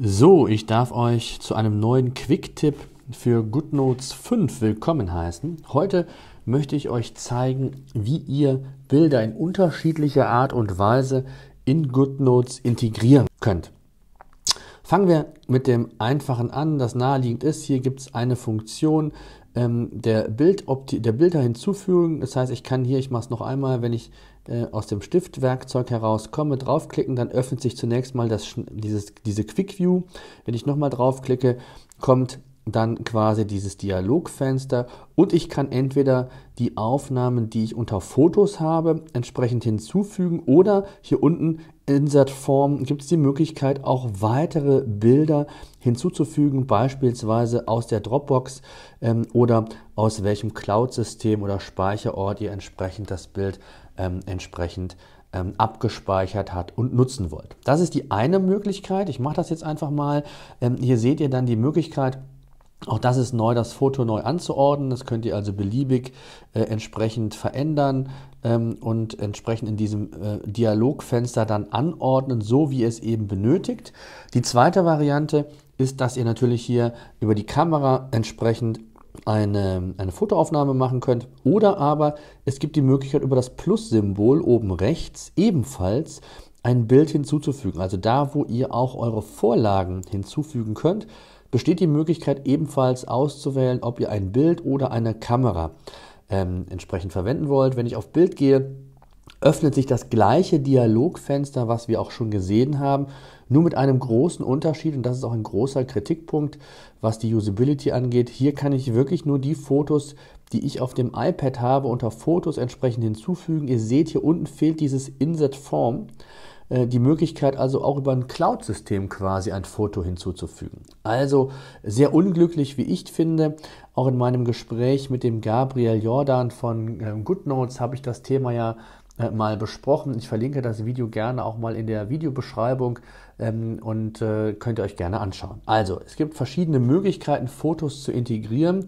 So, ich darf euch zu einem neuen Quick-Tipp für GoodNotes 5 willkommen heißen. Heute möchte ich euch zeigen, wie ihr Bilder in unterschiedlicher Art und Weise in GoodNotes integrieren könnt. Fangen wir mit dem Einfachen an, das naheliegend ist. Hier gibt es eine Funktion, ähm, der, Bild der Bilder hinzufügen. Das heißt, ich kann hier, ich mache es noch einmal, wenn ich äh, aus dem Stiftwerkzeug herauskomme, draufklicken, dann öffnet sich zunächst mal das, dieses, diese Quick View. Wenn ich nochmal draufklicke, kommt dann quasi dieses Dialogfenster und ich kann entweder die Aufnahmen, die ich unter Fotos habe, entsprechend hinzufügen oder hier unten Insert Form gibt es die Möglichkeit, auch weitere Bilder hinzuzufügen, beispielsweise aus der Dropbox ähm, oder aus welchem Cloud-System oder Speicherort ihr entsprechend das Bild ähm, entsprechend ähm, abgespeichert hat und nutzen wollt. Das ist die eine Möglichkeit. Ich mache das jetzt einfach mal. Ähm, hier seht ihr dann die Möglichkeit, auch das ist neu, das Foto neu anzuordnen. Das könnt ihr also beliebig äh, entsprechend verändern ähm, und entsprechend in diesem äh, Dialogfenster dann anordnen, so wie es eben benötigt. Die zweite Variante ist, dass ihr natürlich hier über die Kamera entsprechend eine, eine Fotoaufnahme machen könnt. Oder aber es gibt die Möglichkeit, über das Plus-Symbol oben rechts ebenfalls ein Bild hinzuzufügen. Also da, wo ihr auch eure Vorlagen hinzufügen könnt besteht die Möglichkeit ebenfalls auszuwählen, ob ihr ein Bild oder eine Kamera ähm, entsprechend verwenden wollt. Wenn ich auf Bild gehe, öffnet sich das gleiche Dialogfenster, was wir auch schon gesehen haben, nur mit einem großen Unterschied und das ist auch ein großer Kritikpunkt, was die Usability angeht. Hier kann ich wirklich nur die Fotos, die ich auf dem iPad habe, unter Fotos entsprechend hinzufügen. Ihr seht hier unten fehlt dieses Insert Form. Äh, die Möglichkeit, also auch über ein Cloud-System quasi ein Foto hinzuzufügen. Also sehr unglücklich, wie ich finde. Auch in meinem Gespräch mit dem Gabriel Jordan von ähm, GoodNotes habe ich das Thema ja äh, mal besprochen. Ich verlinke das Video gerne auch mal in der Videobeschreibung ähm, und äh, könnt ihr euch gerne anschauen. Also, es gibt verschiedene Möglichkeiten, Fotos zu integrieren.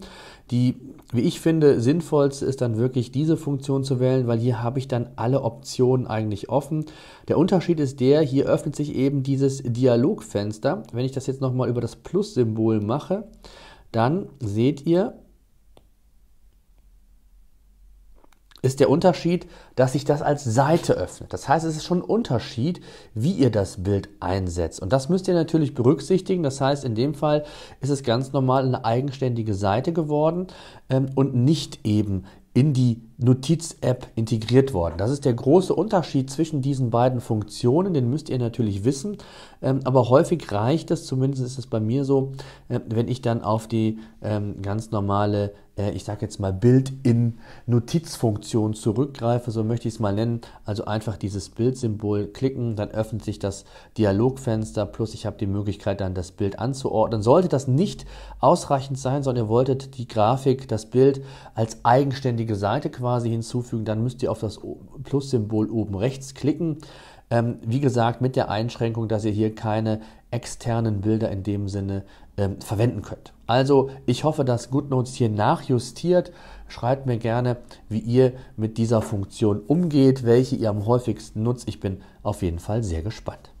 Die wie ich finde, sinnvollste ist dann wirklich diese Funktion zu wählen, weil hier habe ich dann alle Optionen eigentlich offen. Der Unterschied ist der, hier öffnet sich eben dieses Dialogfenster. Wenn ich das jetzt nochmal über das Plus-Symbol mache, dann seht ihr, ist der Unterschied, dass sich das als Seite öffnet. Das heißt, es ist schon ein Unterschied, wie ihr das Bild einsetzt. Und das müsst ihr natürlich berücksichtigen. Das heißt, in dem Fall ist es ganz normal eine eigenständige Seite geworden ähm, und nicht eben in die Notiz-App integriert worden. Das ist der große Unterschied zwischen diesen beiden Funktionen, den müsst ihr natürlich wissen, ähm, aber häufig reicht es, zumindest ist es bei mir so, äh, wenn ich dann auf die ähm, ganz normale äh, ich sage jetzt mal, Bild in Notizfunktion zurückgreife, so möchte ich es mal nennen. Also einfach dieses Bildsymbol klicken, dann öffnet sich das Dialogfenster, plus ich habe die Möglichkeit, dann das Bild anzuordnen. Sollte das nicht ausreichend sein, sondern ihr wolltet die Grafik, das Bild als eigenständige Seite quasi hinzufügen, dann müsst ihr auf das Plus-Symbol oben rechts klicken ähm, wie gesagt, mit der Einschränkung, dass ihr hier keine externen Bilder in dem Sinne ähm, verwenden könnt. Also ich hoffe, dass GoodNotes hier nachjustiert. Schreibt mir gerne, wie ihr mit dieser Funktion umgeht, welche ihr am häufigsten nutzt. Ich bin auf jeden Fall sehr gespannt.